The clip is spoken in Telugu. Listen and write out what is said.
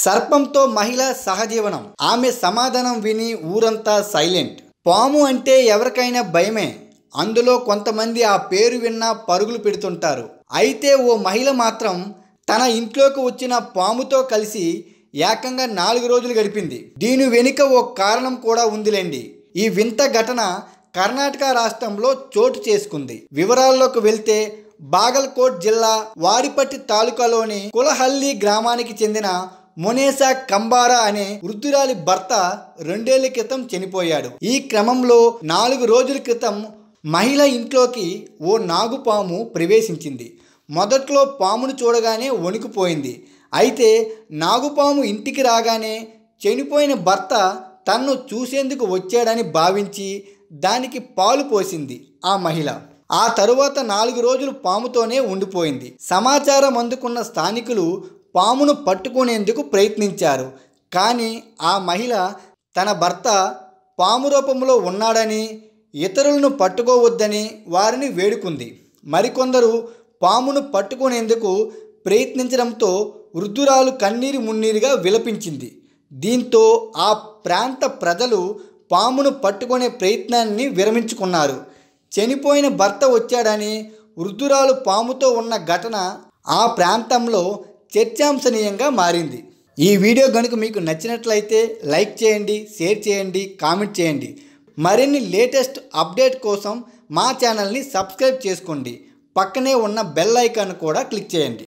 సర్పంతో మహిళ సహజీవనం ఆమె సమాధానం విని ఊరంతా సైలెంట్ పాము అంటే ఎవరికైనా భయమే అందులో కొంతమంది ఆ పేరు విన్నా పరుగులు పెడుతుంటారు అయితే ఓ మహిళ మాత్రం తన ఇంట్లోకి వచ్చిన పాముతో కలిసి ఏకంగా నాలుగు రోజులు గడిపింది దీని వెనుక ఓ కారణం కూడా ఉందిలేండి ఈ వింత ఘటన కర్ణాటక రాష్ట్రంలో చోటు చేసుకుంది వివరాల్లోకి వెళ్తే బాగల్కోట్ జిల్లా వాడిపట్టి తాలూకాలోని కులహల్లి గ్రామానికి చెందిన మొనేసా కంబారా అనే వృద్ధురాలి భర్త రెండేళ్ల క్రితం చనిపోయాడు ఈ క్రమంలో నాలుగు రోజుల క్రితం మహిళ ఇంట్లోకి ఓ నాగుపాము ప్రవేశించింది మొదట్లో పామును చూడగానే వణికిపోయింది అయితే నాగుపాము ఇంటికి రాగానే చనిపోయిన భర్త తన్ను చూసేందుకు వచ్చాడని భావించి దానికి పాలు పోసింది ఆ మహిళ ఆ తరువాత నాలుగు రోజులు పాముతోనే ఉండిపోయింది సమాచారం అందుకున్న స్థానికులు పామును పట్టుకునేందుకు ప్రయత్నించారు కానీ ఆ మహిళ తన భర్త పాము రూపంలో ఉన్నాడని ఇతరులను పట్టుకోవద్దని వారిని వేడుకుంది మరికొందరు పామును పట్టుకునేందుకు ప్రయత్నించడంతో వృద్ధురాలు కన్నీరు మున్నీరుగా విలపించింది దీంతో ఆ ప్రాంత ప్రజలు పామును పట్టుకునే ప్రయత్నాన్ని విరమించుకున్నారు చనిపోయిన భర్త వచ్చాడని వృద్ధురాలు పాముతో ఉన్న ఘటన ఆ ప్రాంతంలో చర్చాంశనీయంగా మారింది ఈ వీడియో కనుక మీకు నచ్చినట్లయితే లైక్ చేయండి షేర్ చేయండి కామెంట్ చేయండి మరిన్ని లేటెస్ట్ అప్డేట్ కోసం మా ఛానల్ని సబ్స్క్రైబ్ చేసుకోండి పక్కనే ఉన్న బెల్ ఐకాన్ కూడా క్లిక్ చేయండి